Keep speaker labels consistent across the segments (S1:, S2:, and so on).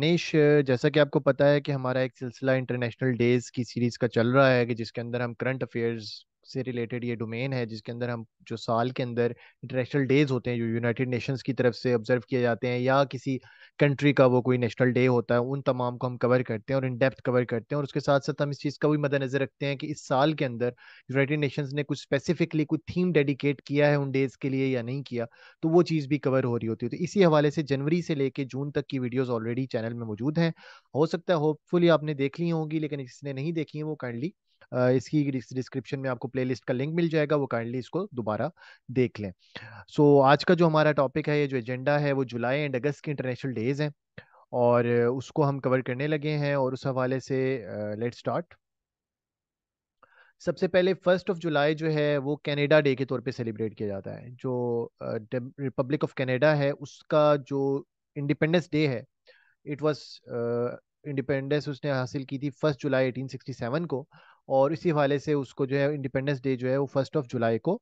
S1: मनीष जैसा कि आपको पता है कि हमारा एक सिलसिला इंटरनेशनल डेज की सीरीज का चल रहा है कि जिसके अंदर हम करंट अफेयर्स से रिलेटेड ये डोमेन है जिसके अंदर हम जो साल के अंदर इंटरनेशनल डेज होते हैं जो यूनाइटेड नेशंस की तरफ से ऑब्जर्व किए जाते हैं या किसी कंट्री का वो कोई नेशनल डे होता है उन तमाम को हम कवर करते हैं और इन डेप्थ कवर करते हैं और उसके साथ साथ हम इस चीज़ का भी मद्देनजर रखते हैं कि इस साल के अंदर यूनाइटेड नेशंस ने कुछ स्पेसिफिकली कुछ थीम डेडिकेट किया है उन डेज के लिए या नहीं किया तो वो चीज़ भी कवर हो रही होती है तो इसी हवाले से जनवरी से लेके जून तक की वीडियोज़ ऑलरेडी चैनल में मौजूद हैं हो सकता है होपफुली आपने देख ली होंगी लेकिन जिसने नहीं देखी है वो काइंडली इसकी डिस्क्रिप्शन में आपको प्लेलिस्ट का लिंक मिल जाएगा वो काइंडली इसको दोबारा देख लें सो so, आज का जो हमारा टॉपिक है ये जो एजेंडा है वो जुलाई एंड अगस्त के इंटरनेशनल डेज हैं और उसको हम कवर करने लगे हैं और उस हवाले से लेट uh, स्टार्ट सबसे पहले फर्स्ट ऑफ जुलाई जो है वो कनाडा डे के तौर पे सेलिब्रेट किया जाता है जो रिपब्लिक ऑफ कनाडा है उसका जो इंडिपेंडेंस डे है इट वाज इंडिपेंडेंस उसने हासिल की थी फर्स्ट जुलाई 1867 को और इसी हवाले से उसको जो है इंडिपेंडेंस डे जो है वो फर्स्ट ऑफ जुलाई को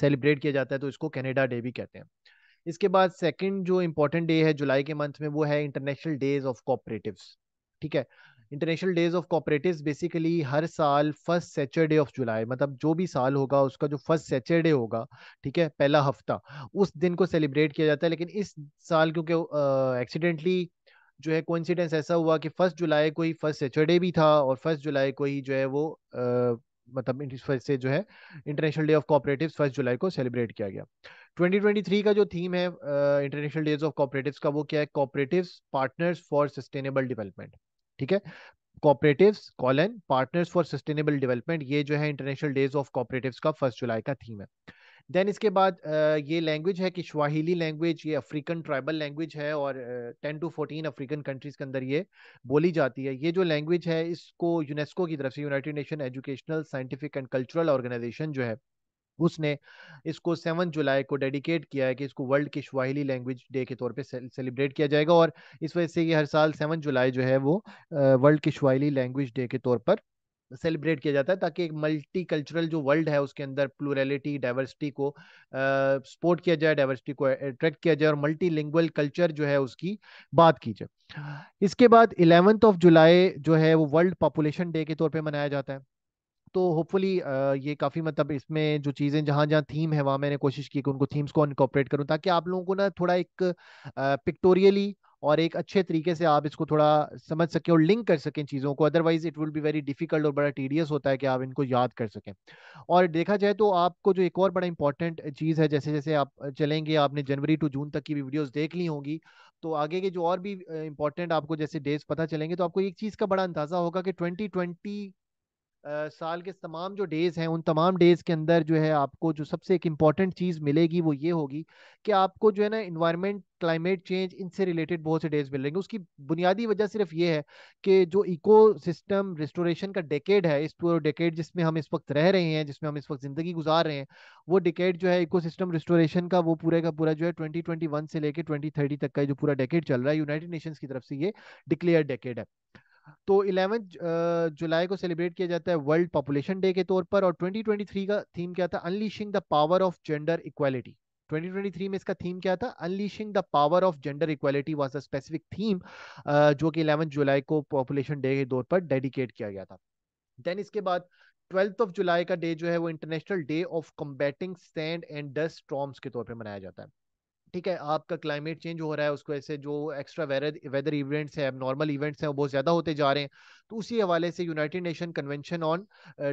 S1: सेलिब्रेट किया जाता है तो इसको कनाडा डे भी कहते हैं इसके बाद सेकंड जो इम्पोर्टेंट डे है जुलाई के मंथ में वो है इंटरनेशनल डेज ऑफ कोऑपरेटिव ठीक है international days of cooperative basically हर साल फर्स्ट सैचरडे ऑफ जुलाई मतलब जो भी साल होगा उसका जो फर्स्ट सैचरडे होगा ठीक है पहला हफ्ता उस दिन को सेलिब्रेट किया जाता है लेकिन इस साल क्योंकि एक्सीडेंटली जो है कोइंसिडेंस ऐसा हुआ कि फर्स्ट जुलाई को ही फर्स्ट सैटरडे भी था और फर्स्ट जुलाई को ही जो है वो आ, मतलब से जो है international day of cooperative first July को सेलिब्रेट किया गया 2023 का जो थीम है इंटरनेशनल डेज ऑफ कॉपरेटिव का वो क्या है cooperative partners for sustainable development ठीक है cooperative colon partners for sustainable development ये जो है इंटरनेशनल डेज ऑफ कॉपरेटिव का फर्स्ट जुलाई का थीम है देन इसके बाद ये लैंग्वेज है कि शवाहिली लैंग्वेज ये अफ्रीकन ट्राइबल लैंग्वेज है और ten to fourteen African countries के अंदर ये बोली जाती है ये जो लैंग्वेज है इसको यूनेस्को की तरफ से United Nation Educational Scientific and Cultural Organization जो है उसने इसको सेवन जुलाई को डेडिकेट किया है कि इसको वर्ल्ड की शवाहिली लैंग्वेज डे के तौर पे सेलिब्रेट किया जाएगा और इस वजह से ये हर साल सेवन जुलाई जो है वो वर्ल्ड की शवाहिली लैंग्वेज डे के तौर पर सेलिब्रेट किया जाता है ताकि एक मल्टी कल्चरल जो वर्ल्ड है उसके अंदर प्लूरलिटी डाइवर्सिटी को सपोर्ट किया जाए डाइवर्सिटी को अट्रैक्ट किया जाए और मल्टी लिंगुअल कल्चर जो है उसकी बात की जाए इसके बाद इलेवेंथ ऑफ जुलाई जो है वो वर्ल्ड पॉपुलेशन डे के तौर पर मनाया जाता है तो होपफुली ये काफ़ी मतलब इसमें जो चीज़ें जहाँ जहाँ थीम है वहाँ मैंने कोशिश की कि उनको थीम्स को इनकॉपरेट करूँ ताकि आप लोगों को ना थोड़ा एक पिक्टोरियली और एक अच्छे तरीके से आप इसको थोड़ा समझ सकें और लिंक कर सकें चीज़ों को otherwise it will be very difficult और बड़ा टीडियस होता है कि आप इनको याद कर सकें और देखा जाए तो आपको जो एक और बड़ा इंपॉर्टेंट चीज़ है जैसे जैसे आप चलेंगे आपने जनवरी टू जून तक की भी वीडियोज़ देख ली होंगी तो आगे के जो और भी इंपॉर्टेंट आपको जैसे डेट्स पता चलेंगे तो आपको एक चीज़ का बड़ा अंदाज़ा होगा कि ट्वेंटी साल के तमाम जो डेज हैं उन तमाम डेज के अंदर जो है आपको जो सबसे एक इम्पॉर्टेंट चीज़ मिलेगी वो ये होगी कि आपको जो है ना इन्वायरमेंट क्लाइमेट चेंज इनसे रिलेटेड बहुत से डेज मिलेंगे उसकी बुनियादी वजह सिर्फ ये है कि जो इको सिस्टम रिस्टोरेशन का डेकेड है इस पूरे डेकेड जिसमें हम इस वक्त रह रहे हैं जिसमें हम इस वक्त ज़िंदगी गुजार रहे हैं वो डेकेड जो है इको सिस्टम रिस्टोरेशन का वो पूरे का पूरा जो है ट्वेंटी ट्वेंटी वन से लेकर ट्वेंटी थर्टी तक का जो पूरा डेकेड चल रहा है यूनाइटेड नेशंस की तरफ से ये डिक्लेयर डेकेड है तो इलेवन जुलाई को सेलिब्रेट किया जाता है वर्ल्ड पॉपुलेशन डे के तौर पर और 2023 का थीम क्या था unleashing the power of gender equality 2023 में इसका थीम क्या था unleashing the power of gender equality was a specific theme जो कि 11 जुलाई को पॉपुलेशन डे के तौर पर डेडिकेट किया गया था देन इसके बाद ट्वेल्थ ऑफ जुलाई का डे जो है वो international day of combating sand and dust storms के तौर पर मनाया जाता है ठीक है आपका क्लाइमेट चेंज हो रहा है उसको ऐसे जो एक्स्ट्रा वेदर वेदर इवेंट्स हैं नॉर्मल इवेंट्स हैं वो बहुत ज़्यादा होते जा रहे हैं तो उसी हवाले से United Nation Convention on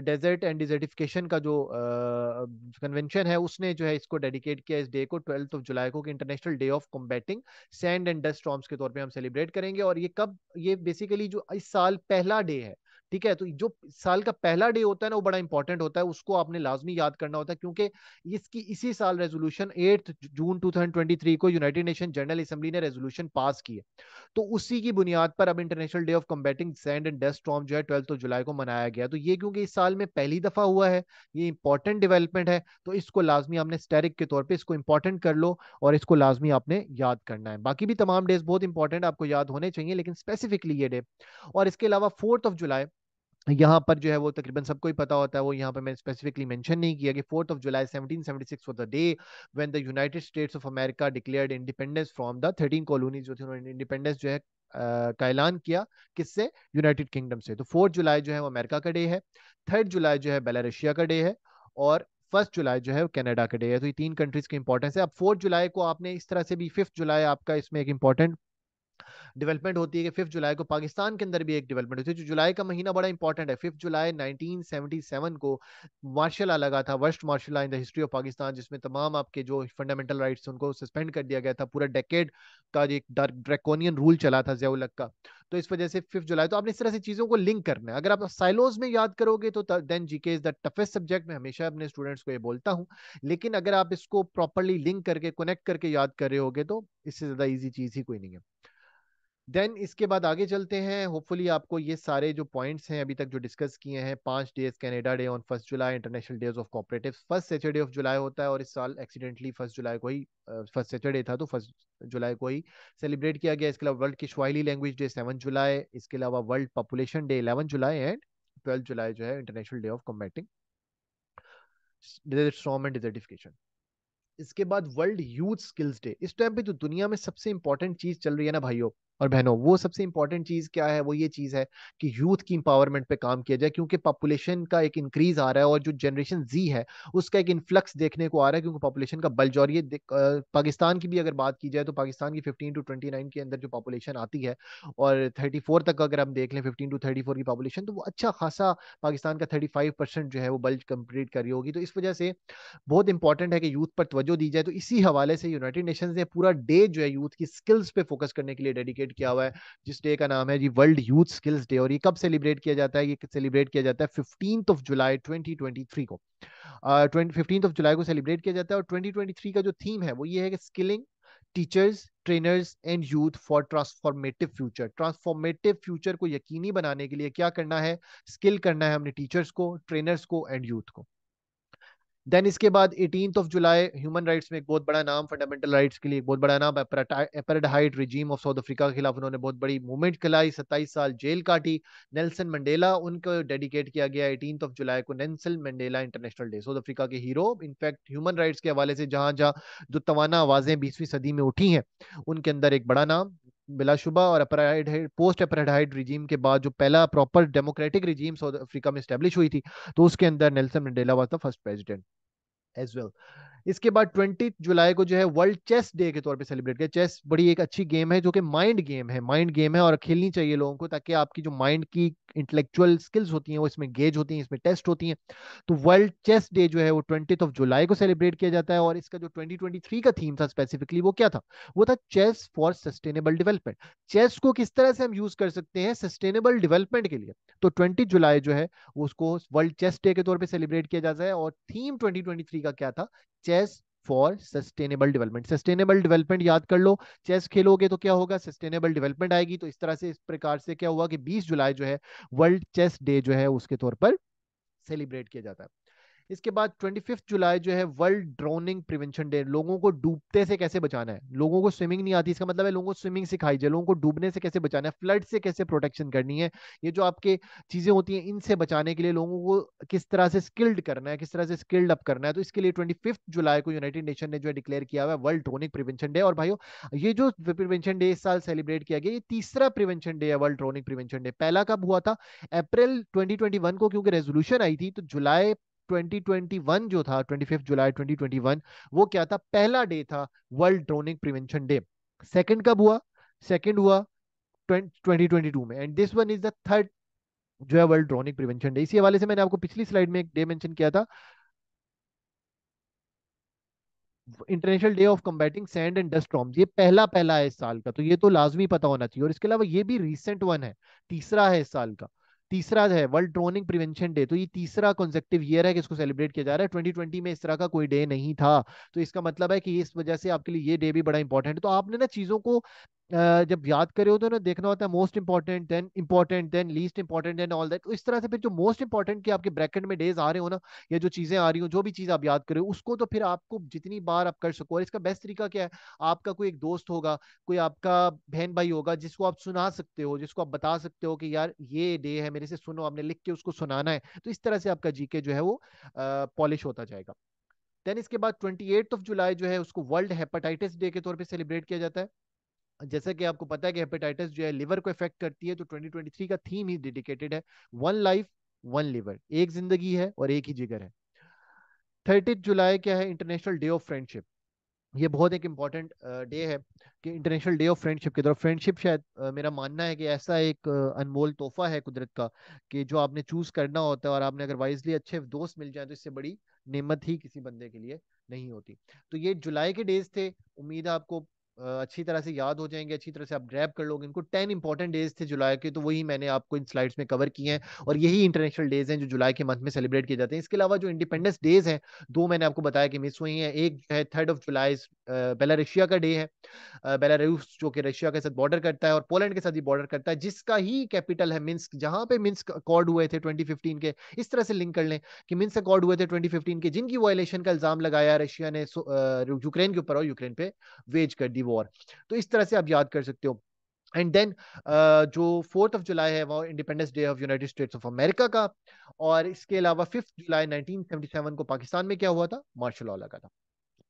S1: Desert and Desertification का जो कन्वेंशन uh, है उसने जो है इसको डेडिकेट किया इस डे को ट्वेल्थ ऑफ जुलाई को international day of combating sand and dust storms के तौर पर हम सेलिब्रेट करेंगे और ये कब ये बेसिकली जो इस साल पहला डे है ठीक है तो जो साल का पहला डे होता है ना वो बड़ा इंपॉर्टेंट होता है उसको आपने लाजमी याद करना होता है क्योंकि इसकी इसी साल रेजोल्यूशन एट जून टू को यूनाइटेड नेशन जनरल असेंबली ने रेजोल्यूशन पास की है तो उसी की बुनियाद पर अब international day of combating sand and dust storm जो है ट्वेल्थ तो जुलाई को मनाया गया तो ये क्योंकि इस साल में पहली दफा हुआ है ये इंपॉर्टेंट डेवलपमेंट है तो इसको लाजमी आपने स्टेरिक के तौर पर इसको इंपॉर्टेंट कर लो और इसको लाजमी आपने याद करना है बाकी भी तमाम डेज बहुत इंपॉर्टेंट आपको याद होने चाहिए लेकिन स्पेसिफिकली ये डे और इसके अलावा फोर्थ ऑफ जुलाई यहाँ पर जो है वो तकरीबन सबको ही पता होता है वो यहाँ पर मैंने स्पेसिफिकली मेंशन नहीं किया कि fourth of July 1776 was the day when the United States of America declared independence from the thirteen colonies जो थी उन्होंने इंडिपेंडेंस जो है का ऐलान किया किससे यूनाइटेड किंगडम से तो फोर्थ जुलाई जो है वो अमेरिका का डे है थर्ड जुलाई जो है बेलारशिया का डे है और फर्स्ट जुलाई जो है कनाडा का डे है तो ये तीन कंट्रीज के इंपॉर्टेंस है अब फोर्थ जुलाई को आपने इस तरह से भी फिफ्थ जुलाई आपका इसमें एक इंपॉर्टेंट डेवलपमेंट होती है कि फिफ्थ जुलाई को पाकिस्तान के अंदर भी एक डेवलपमेंट होती है जो जुलाई का महीना बड़ा इंपॉर्टेंट है फिफ्थ जुलाई 1977 को मार्शल आ लगा था worst martial in the history of Pakistan जिसमें तमाम आपके जो फंडामेंटल राइट उनको सस्पेंड कर दिया गया था पूरा डेकेड का एक ड्रैकोनियन रूल चला था जयाउल का तो इस वजह से फिफ्थ जुलाई तो आपने इस तरह से चीज़ों को लिंक करना है अगर आप साइलोज में याद करोगे तो then GK is the toughest subject में हमेशा अपने स्टूडेंट्स को ये बोलता हूँ लेकिन अगर आप इसको प्रॉपरली लिंक करके कनेक्ट करके याद कर रहे होगे तो इससे ज़्यादा ईजी चीज़ ही कोई नहीं है देन इसके बाद आगे चलते हैं होपफुली आपको ये सारे जो पॉइंट्स हैं अभी तक जो डिस्कस किए हैं पांच days Canada day on first July international days of cooperative first Saturday of July होता है और इस साल एक्सीडेंटली फर्स्ट जुलाई को ही फर्स्ट सैटरडे था तो फर्स्ट जुलाई को ही सेलिब्रेट किया गया इसके अलावा world Kiswahili language day seven July इसके अलावा world population day eleven July and twelfth July जो है international day of combating desertification इसके बाद वर्ल्ड यूथ स्किल्स डे इस टाइम पे जो दुनिया में सबसे इंपॉर्टेंट चीज चल रही है ना भाइयों और बहनों वो सबसे इंपॉर्टेंट चीज क्या है वो ये चीज है कि यूथ की इंपावरमेंट पे काम किया जाए क्योंकि पॉपुलेशन का एक इंक्रीज आ रहा है और जो जनरेशन जी है उसका एक इन्फ्लक्स देखने को आ रहा है क्योंकि पॉपुलेशन का बल्ज और ये पाकिस्तान की भी अगर बात की जाए तो पाकिस्तान की फिफ्टीन टू ट्वेंटी के अंदर जो पॉपुलेशन आती है और थर्टी तक अगर हम देख लें फिफ्टीन टू थर्टी की पॉपुलेशन तो वो अच्छा खासा पाकिस्तान का थर्टी जो है वो बल्ज कंप्लीट करी होगी तो इस वजह से बहुत इंपॉर्टेंट है कि यूथ पर तवज्जो दी जाए तो इसी हवाले से यूनाइटेड नेशन ने पूरा डे जो है यूथ की स्किल्स पे फोकस करने के लिए डेडिकेट सेलिब्रेट किया हुआ है जिस डे का नाम है जी वर्ल्ड यूथ स्किल्स डे और ये कब सेलिब्रेट किया जाता है ये सेलिब्रेट किया जाता है फिफ्टीन ऑफ जुलाई ट्वेंटी को फिफ्टीन ऑफ जुलाई को सेलिब्रेट किया जाता है और ट्वेंटी का जो थीम है वो ये है कि skilling teachers trainers and youth for transformative future transformative future को यकीनी बनाने के लिए क्या करना है स्किल करना है हमने टीचर्स को ट्रेनर्स को एंड यूथ को देन इसके बाद eighteen of July human rights में एक बहुत बड़ा नाम फंडामेंटल राइट्स के लिए एक बहुत बड़ा नाम apartheid regime of South Africa के खिलाफ उन्होंने बहुत बड़ी मूवमेंट खिलाई सत्ताईस साल जेल काटी नेल्सन मंडेला उनको डेडिकेट किया गया एटीन ऑफ जुलाई को Nelson Mandela international day South Africa के हीरो इनफैक्ट ह्यूमन राइट्स के हवाले से जहाँ जहाँ जो तवाना आवाजें बीसवीं सदी में उठी हैं उनके अंदर एक बड़ा नाम बिलाशुबा और अपराइड पोस्ट अपराइड रिजीम के बाद जो पहला proper democratic regime South Africa में स्टेब्लिश हुई थी तो उसके अंदर Nelson Mandela was the first president as well इसके बाद ट्वेंटी जुलाई को जो है वर्ल्ड चेस डे के तौर पे सेलिब्रेट किया चेस बड़ी एक अच्छी गेम है जो कि माइंड गेम है माइंड गेम है और खेलनी चाहिए लोगों को ताकि आपकी जो माइंड की इंटेलेक्चुअल स्किल्स होती हैं वो इसमें गेज होती हैं इसमें टेस्ट होती हैं तो वर्ल्ड चेस डे जो है वो ट्वेंटी ऑफ जुलाई को सेलिब्रेट किया जाता है और इसका जो ट्वेंटी का थीम था स्पेसिफिकली वो क्या था वो था chess for sustainable development chess को किस तरह से हम यूज कर सकते हैं सस्टेनेबल डेवलपमेंट के लिए तो ट्वेंटी जुलाई जो है उसको वर्ल्ड चेस डे के तौर पर सेलिब्रेट किया जाता है और थीम ट्वेंटी का क्या था chess chess for sustainable development sustainable development याद कर लो चेस खेलोगे तो क्या होगा सस्टेनेबल डेवलपमेंट आएगी तो इस तरह से इस प्रकार से क्या हुआ कि 20 जुलाई जो है वर्ल्ड चेस डे जो है उसके तौर पर सेलिब्रेट किया जाता है इसके बाद ट्वेंटी फिफ्थ जुलाई जो है वर्ल्ड ड्रोनिंग प्रिवेंशन डे लोगों को डूबते से कैसे बचाना है लोगों को स्विमिंग नहीं आती इसका मतलब है लोगों को स्विमिंग सिखाई जाए लोगों को डूबने से कैसे बचाना है फ्लड से कैसे प्रोटेक्शन करनी है ये जो आपके चीजें होती हैं इनसे बचाने के लिए लोगों को किस तरह से स्किल्ड करना है किस तरह से स्किल्ड अप करना है तो इसके लिए ट्वेंटी जुलाई को यूनाइटेड नेशन ने जो है डिक्लेयर किया हुआ है वर्ल्ड ड्रोनिंग प्रिवेंशन डे और भाई ये जो प्रिवेंशन डे इस साल सेलिब्रेट किया गया ये तीसरा प्रिवेंशन डे है वर्ल्ड ड्रोनिंग प्रिवेंशन डे पहला कब हुआ था अप्रैल ट्वेंटी को क्योंकि रेजोल्यूशन आई थी तो जुलाई 2021 जो था 25 जुलाई 2021 वो क्या था पहला डे था world drowning prevention day second कब हुआ सेकंड हुआ 2022 में and this one is the third जो है वर्ल्ड ड्रोनिंग प्रिवेंशन डे इसी हवाले से मैंने आपको पिछली स्लाइड में एक डे मेंशन किया था international day of combatting sand and dust storms ये पहला पहला है इस साल का तो ये तो लाजमी पता होना चाहिए और इसके अलावा ये भी रिसेंट वन है तीसरा है इस साल का तीसरा है वर्ल्ड ड्रोनिंग प्रिवेंशन डे तो ये तीसरा कंजेक्टिव ईयर है कि इसको सेलिब्रेट किया जा रहा है 2020 में इस तरह का कोई डे नहीं था तो इसका मतलब है कि इस वजह से आपके लिए ये डे भी बड़ा इंपॉर्टेंट है तो आपने ना चीजों को जब याद करे हो तो ना देखना होता है most important then important then least important then all that इस तरह से फिर जो मोस्ट इंपॉर्टेंट की आपके ब्रैकेट में डेज आ रहे हो ना या जो चीजें आ रही हो जो भी चीज आप याद करे उसको तो फिर आपको जितनी बार आप कर सको और इसका बेस्ट तरीका क्या है आपका कोई एक दोस्त होगा कोई आपका बहन भाई होगा जिसको आप सुना सकते हो जिसको आप बता सकते हो कि यार ये डे है मेरे से सुनो आपने लिख के उसको सुनाना है तो इस तरह से आपका जीके जो है वो पॉलिश होता जाएगा देन इसके बाद ट्वेंटी ऑफ जुलाई जो है उसको वर्ल्ड हेपेटाइटिस डे के तौर पर सेलिब्रेट किया जाता है जैसा कि आपको पता है कि हेपेटाइटिस जो है लिवर को इफेक्ट करती है तो 2023 का थीम ही डेडिकेटेड है वन लाइफ वन लिवर एक जिंदगी है और एक ही जिगर है थर्टी जुलाई क्या है इंटरनेशनल डे ऑफ फ्रेंडशिप ये बहुत एक इम्पॉर्टेंट डे है कि इंटरनेशनल डे ऑफ फ्रेंडशिप के तरफ फ्रेंडशिप शायद मेरा मानना है कि ऐसा एक अनमोल तोहफा है कुदरत का कि जो आपने चूज करना होता है और आपने अगर वाइजली अच्छे दोस्त मिल जाए तो इससे बड़ी नेमत ही किसी बंदे के लिए नहीं होती तो ये जुलाई के डेज थे उम्मीद है आपको अच्छी तरह से याद हो जाएंगे अच्छी तरह से आप ग्रैब कर लोगे इनको टेन इंपॉर्टेंट डेज थे जुलाई के तो वही मैंने आपको इन स्लाइड्स में कवर किए हैं और यही इंटरनेशनल डेज हैं जो जुलाई के मंथ में सेलिब्रेट किए जाते हैं इसके अलावा जो इंडिपेंडेंस डेज हैं दो मैंने आपको बताया कि मिस हुई हैं एक जो है थर्ड ऑफ जुलाई बेलारशिया का डे है बेलारूस जो कि रशिया के साथ बॉर्डर करता है और पोलैंड के साथ ही बॉर्डर करता है जिसका ही कैपिटल है मिन्स्क जहाँ पे मिन्स अकॉर्ड हुए थे ट्वेंटी के इस तरह से लिंक कर लें कि मिन्स्क अकॉर्ड हुए थे ट्वेंटी के जिनकी वायलेशन का इल्जाम लगाया रशिया ने यूक्रेन के ऊपर और यूक्रेन पे वेज कर दी सिविल वॉर तो इस तरह से आप याद कर सकते हो एंड देन uh, जो फोर्थ ऑफ जुलाई है वो independence day of United States of America का और इसके अलावा फिफ्थ जुलाई 1977 को पाकिस्तान में क्या हुआ था मार्शल लॉ लगा था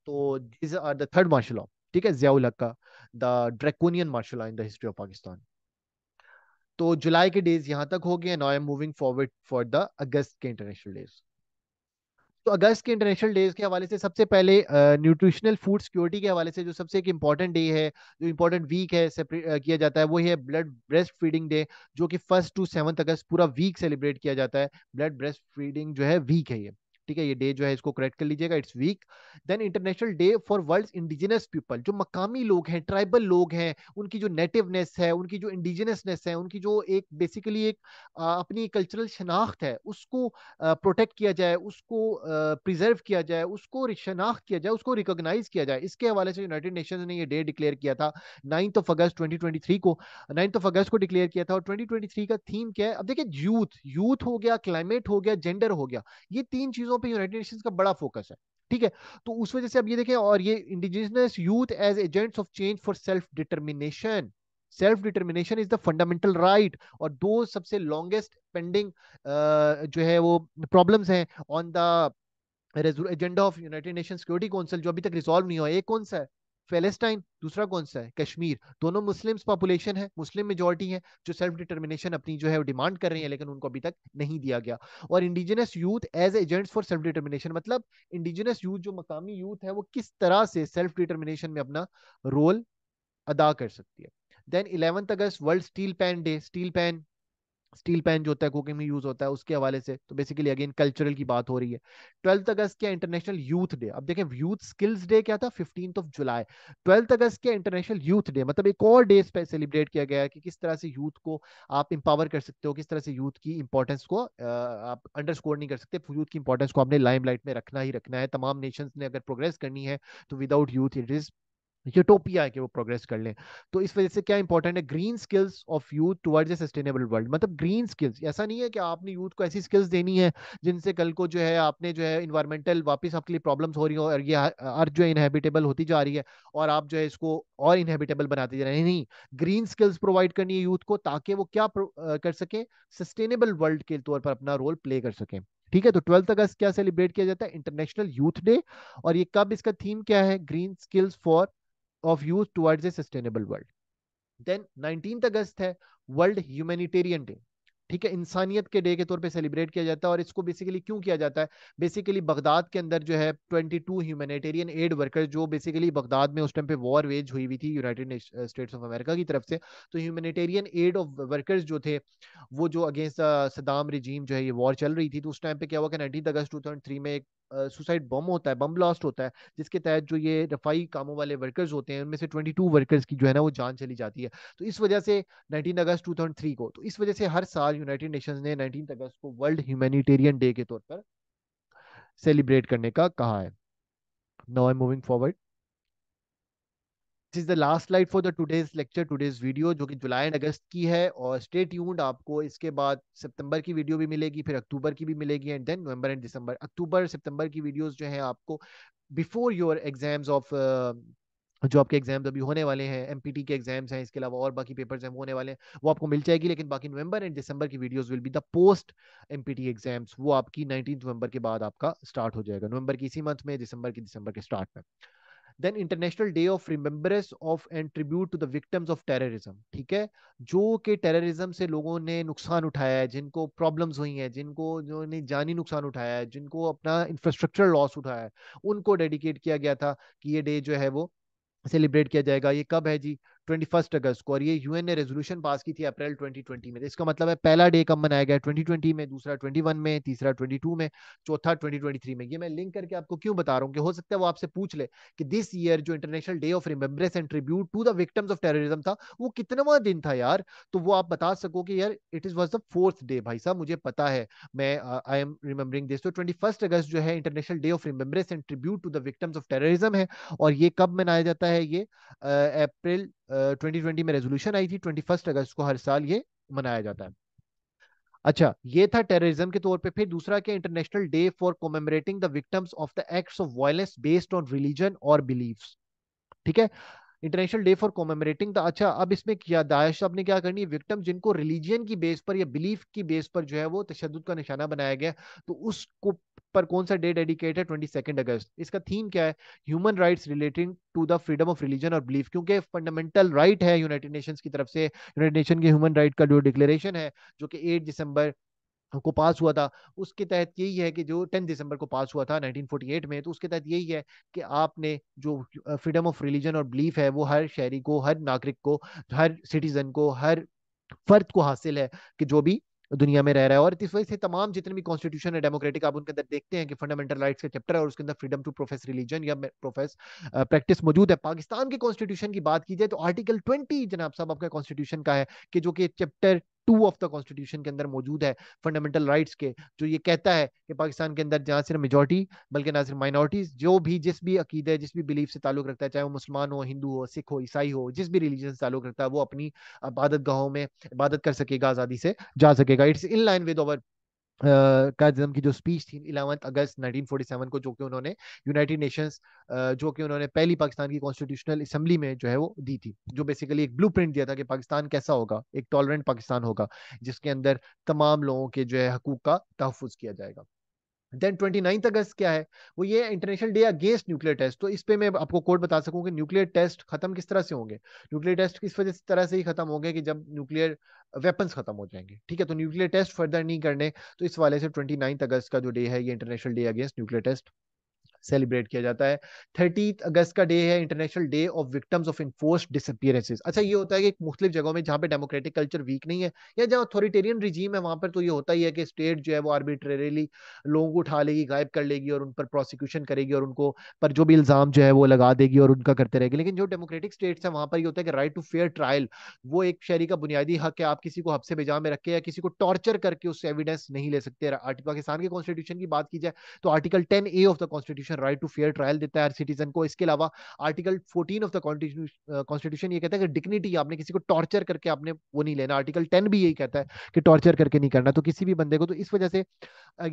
S1: तो these are the third martial law ठीक है जियाउल हक का the draconian martial law in the history of Pakistan तो जुलाई के डेज यहां तक हो गए now I am moving forward for the अगस्त के इंटरनेशनल डेज तो अगस्त के इंटरनेशनल डेज के हवाले से सबसे पहले न्यूट्रिशनल फूड सिक्योरिटी के हवाले से जो सबसे एक इम्पॉर्टेंट डे है जो इम्पोर्टेंट वीक है सेपरेट किया जाता है वो है ब्लड ब्रेस्ट फीडिंग डे जो कि फर्स्ट टू सेवंथ अगस्त पूरा वीक सेलिब्रेट किया जाता है ब्लड ब्रेस्ट फीडिंग जो है वीक है ये ठीक है ये डे जो है इसको करेक्ट कर लीजिएगा it's week then international day for world indigenous people जो मकामी लोग हैं ट्राइबल लोग हैं उनकी जो नेटिवनेस है उनकी जो इंडिजिनसनेस है उनकी जो एक बेसिकली एक अपनी कल्चरल शनाख्त है उसको प्रोटेक्ट किया जाए उसको प्रिजर्व किया जाए उसको शनाख्त किया जाए उसको रिकोगनाइज किया जाए इसके हवाले से यूनाइटेड नेशन ने यह डे डिक्लेयर किया था नाइन्थ ऑफ अगस्त ट्वेंटी को नाइन्थ ऑफ अगस्त को डिक्लेयर किया था और ट्वेंटी का थीम क्या है अब देखिए यूथ यूथ हो गया क्लाइमेट हो गया जेंडर हो गया ये तीन चीजों जगह पे यूनाइटेड नेशंस का बड़ा फोकस है ठीक है तो उस वजह से अब ये देखें और ये indigenous youth as agents of change for self determination self determination is the fundamental right और दो सबसे लॉन्गेस्ट पेंडिंग जो है वो प्रॉब्लम्स हैं on the agenda of United Nation Security Council जो अभी तक रिजॉल्व नहीं हुआ एक कौन सा है फेलेस्टाइन दूसरा कौन सा है कश्मीर दोनों मुस्लिम पॉपुलेशन है मुस्लिम मेजोरिटी है जो सेल्फ डिटर्मिनेशन अपनी जो है डिमांड कर रही है लेकिन उनको अभी तक नहीं दिया गया और indigenous youth as agents for self determination मतलब इंडिजिनस यूथ जो मकामी यूथ है वो किस तरह से सेल्फ डिटर्मिनेशन में अपना रोल अदा कर सकती है then eleventh August world steel pan day steel pan steel pan जो होता है कुकिंग में यूज होता है उसके हवाले से तो बेसिकली अगेन कल्चरल की बात हो रही है ट्वेल्थ अगस्त के इंटरनेशनल यूथ डे अब देखें यूथ स्किल्स डे क्या था fifteen of July twelfth August के इंटरनेशनल यूथ डे मतलब एक और डे सेलिब्रेट किया गया कि किस तरह से यूथ को आप इंपावर कर सकते हो किस तरह से यूथ की इंपॉर्टेंस को आप अंडरस्कोर नहीं कर सकते यूथ की इंपॉर्टेंस को आपने लाइम में रखना ही रखना है तमाम नेशन ने अगर प्रोग्रेस करनी है तो without youth it is utopia है कि वो प्रोग्रेस कर लें तो इस वजह से क्या इंपॉर्टेंट है green skills of youth towards a sustainable world मतलब ग्रीन स्किल्स ऐसा नहीं है कि आपने यूथ को ऐसी स्किल्स देनी है जिनसे कल को जो है आपने जो है इन्वायरमेंटल वापस आपके लिए प्रॉब्लम्स हो रही हो और ये अर्थ जो है इनहेबिटेबल होती जा रही है और आप जो है इसको और इनहेबिटेबल बनाते जा रहे हैं नहीं ग्रीन स्किल्स प्रोवाइड करनी है यूथ को ताकि वो क्या कर सके सस्टेनेबल वर्ल्ड के तौर पर अपना रोल प्ले कर सकें ठीक है तो ट्वेल्थ अगस्त क्या सेलिब्रेट किया जाता है इंटरनेशनल यूथ डे और ये कब इसका थीम क्या है green skills for of youth towards a sustainable world then nineteen August है वर्ल्ड ह्यूमैनिटेरियन डे ठीक है इंसानियत के डे के तौर पे सेलिब्रेट किया जाता है और इसको बेसिकली क्यों किया जाता है बेसिकली बगदाद के अंदर जो है 22 ह्यूमैनिटेरियन एड वर्कर्स जो बेसिकली बगदाद में उस टाइम पे वॉर वेज हुई हुई थी यूनाइटेड स्टेट्स ऑफ अमेरिका की तरफ से तो ह्यूमैनिटेरियन एड ऑफ वर्कर्स जो थे वो जो अगेंस्ट सदाम रिजीम जो है ये वॉर चल रही थी तो उस टाइम पे क्या हुआ कि नाइनटीन अगस्त टू में एक सुसाइड बम होता है बम ब्लास्ट होता है जिसके तहत जो ये रफाई कामों वाले वर्कर्स होते हैं उनमें से 22 वर्कर्स की जो है ना वो जान चली जाती है तो इस वजह से 19 अगस्त 2003 को तो इस वजह से हर साल यूनाइटेड नेशंस ने 19 अगस्त को वर्ल्ड ह्यूमैनिटेरियन डे के तौर पर सेलिब्रेट करने का कहा है now I moving forward is the last light for the today's lecture today's video जो कि जुलाई एंड अगस्त की है और स्टे ट्यून्ड आपको इसके बाद सितंबर की वीडियो भी मिलेगी फिर अक्टूबर की भी मिलेगी एंड देन नवंबर एंड दिसंबर अक्टूबर सितंबर की वीडियोस जो है आपको बिफोर योर एग्जाम्स ऑफ जो आपके एग्जाम्स अभी होने वाले हैं एम के एग्जाम्स हैं इसके अलावा और बाकी पेपर्स हैं होने वाले हैं वो आपको मिल जाएगी लेकिन बाकी नवंबर एंड दिसंबर की videos will be the post M exams वो आपकी नाइनटीन नवंबर के बाद आपका स्टार्ट हो जाएगा नवंबर की इसी मंथ में दिसंबर की दिसंबर के स्टार्ट में then international day of remembrance of and tribute to the victims of terrorism ठीक है जो कि टेररिज्म से लोगों ने नुकसान उठाया है जिनको प्रॉब्लम्स हुई हैं जिनको जो ने जानी नुकसान उठाया है जिनको अपना इंफ्रास्ट्रक्चर लॉस उठाया है उनको डेडिकेट किया गया था कि ये डे जो है वो सेलिब्रेट किया जाएगा ये कब है जी 21 अगस्त को और ये यूएन ने रेजोल्यूशन पास की थी अप्रैल 2020 ट्वेंटी में इसका मतलब है पहला डे कब मनाया गया 2020 में दूसरा 21 में तीसरा 22 में चौथा 2023 में ये मैं लिंक करके आपको क्यों बता रहा हूँ कि हो सकता है वो आपसे पूछ ले कि दिस ईयर जो international day of remembrance and tribute to the victims of terrorism था वो कितनावा दिन था यार तो वो आप बता सको कि यार it is was the fourth day भाई साहब मुझे पता है मैं आई एम रिमेम्बरिंग दिस तो ट्वेंटी अगस्त जो है international day of remembrance and tribute to the victims of terrorism है और ये कब मनाया जाता है ये अप्रैल uh, 2020 में रेजोल्यूशन आई थी ट्वेंटी अगस्त को हर साल ये मनाया जाता है अच्छा ये था टेररिज्म के तौर पे फिर दूसरा क्या international day for commemorating the victims of the acts of violence based on religion और बिलीव्स ठीक है इंटरनेशनल डे फॉर कॉमेमोरेटिंग था अच्छा अब इसमें क्या दाइश साहब ने क्या करनी है विक्टम जिनको रिलीजन की बेस पर या बिलीफ की बेस पर जो है वो तशद का निशाना बनाया गया तो उसको पर कौन सा डे डेडिकेट है ट्वेंटी सेकेंड अगस्त इसका थीम क्या है human rights relating to the freedom of religion और बिलीफ क्योंकि फंडामेंटल राइट है यूनाइटेड नेशंस की तरफ से यूनाइटेड नेशन के ह्यूमन राइट का जो डिक्लेरेशन है जो कि एट दिसंबर को पास हुआ था उसके तहत यही है कि जो 10 दिसंबर को पास हुआ था 1948 में तो उसके तहत यही है कि आपने जो फ्रीडम ऑफ रिलीजन और बिलीफ है वो हर शहरी को हर नागरिक को हर सिटीजन को हर फर्द को हासिल है कि जो भी दुनिया में रह रहा है और इस वजह से तमाम जितने भी कॉन्स्टिट्यूशन है डेमोक्रेटिक आप उनके अंदर देखते हैं कि फंडामेंटल राइट्स का चैप्टर है और उसके अंदर फ्रीडम टू प्रोफेस रिलीजन या प्रोफेस प्रैक्टिस मौजूद है पाकिस्तान के कॉन्स्टिट्यूशन की बात की जाए तो आर्टिकल ट्वेंटी जनाब साहब आपका कॉन्स्टिट्यूशन का है कि जो कि chapter two of the constitution के अंदर मौजूद है फंडामेंटल राइट्स के जो ये कहता है कि पाकिस्तान के अंदर जहाँ सिर्फ मेजोरिटी बल्कि ना सिर्फ माइनॉरिटीज जो भी जिस भी अकीदे जिस भी बिलीफ से ताल्लुक रखता है चाहे वो मुसलमान हो हिंदू हो सिख हो ईसाई हो जिस भी रिलीजन से ताल्लुक रखता है वो अपनी इबादत गाहों में इबादत कर सकेगा आज़ादी से जा सकेगा it's in line with our की जो स्पीच थी इलेवंथ अगस्त 1947 को जो कि उन्होंने यूनाइटेड नेशंस जो कि उन्होंने पहली पाकिस्तान की कॉन्स्टिट्यूशनल असेंबली में जो है वो दी थी जो बेसिकली एक ब्लूप्रिंट दिया था कि पाकिस्तान कैसा होगा एक टॉलरेंट पाकिस्तान होगा जिसके अंदर तमाम लोगों के जो है हकूक का तहफ़ किया जाएगा देन ट्वेंटी अगस्त क्या है वो ये international day against nuclear test तो इस पे मैं आपको कोर्ट बता सकूं कि न्यूक्लियर टेस्ट खत्म किस तरह से होंगे न्यूक्लियर टेस्ट इस वजह से तरह से ही खत्म होंगे कि जब न्यूक्लियर वेपन्स खत्म हो जाएंगे ठीक है तो न्यूक्लियर टेस्ट फर्दर नहीं करने तो इस वाले से ट्वेंटी अगस्त का जो डे है ये international day against nuclear test celebrate किया जाता है थर्टी अगस्त का डे है international day of victims of enforced disappearances अच्छा ये होता है कि मुख्तलिफ जगहों में जहाँ पे डेमोक्रेटिक कल्चर वीक नहीं है या जहाँ अथॉरिटेरियन रिजीम है वहाँ पर तो ये होता ही है कि स्टेट जो है वो आर्बिट्रेरीली लोगों को उठा लेगी गायब कर लेगी और उन पर प्रोसिक्यूशन करेगी और उनको पर जो भी इल्ज़ाम जो है वो लगा देगी और उनका करते रहेगी लेकिन जो डेमोक्रेटिक स्टेट्स हैं वहाँ पर ये होता है कि राइट टू फेयर ट्रायल वो एक शहरी का बुनियादी हक है आप किसी को हफ्से बेजा में रखे या किसी को टॉर्चर करके उससे एविडेंस नहीं ले सकते पाकिस्तान के कॉन्स्टिट्यूशन की बात की जाए तो article ten A of the constitution constitution right to fair trial देता है हर सिटीजन को इसके अलावा article fourteen of the constitution ये कहता है कि डिग्निटी आपने किसी को टॉर्चर करके आपने वो नहीं लेना आर्टिकल टेन भी यही कहता है कि टॉर्चर करके नहीं करना तो किसी भी बंदे को तो इस वजह से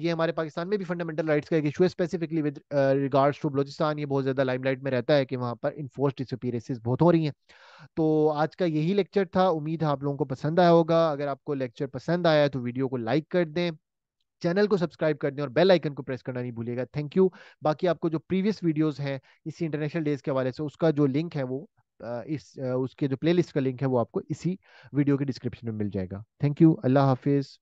S1: ये हमारे पाकिस्तान में भी फंडामेंटल राइट्स का एक इशू है specifically with regards to Balochistan ये बहुत ज्यादा लाइमलाइट में रहता है कि वहाँ पर इन्फोर्स डिसअपियरेंसेज बहुत हो रही हैं तो आज का यही लेक्चर था उम्मीद है आप लोगों को पसंद आया होगा अगर आपको लेक्चर पसंद आया तो वीडियो को लाइक कर दें चैनल को सब्सक्राइब कर दें और बेल आइकन को प्रेस करना नहीं भूलिएगा थैंक यू बाकी आपको जो प्रीवियस वीडियोस हैं इसी इंटरनेशनल डेज के हवाले से उसका जो लिंक है वो इस उसके जो प्लेलिस्ट का लिंक है वो आपको इसी वीडियो के डिस्क्रिप्शन में मिल जाएगा थैंक यू अल्लाह हाफिज़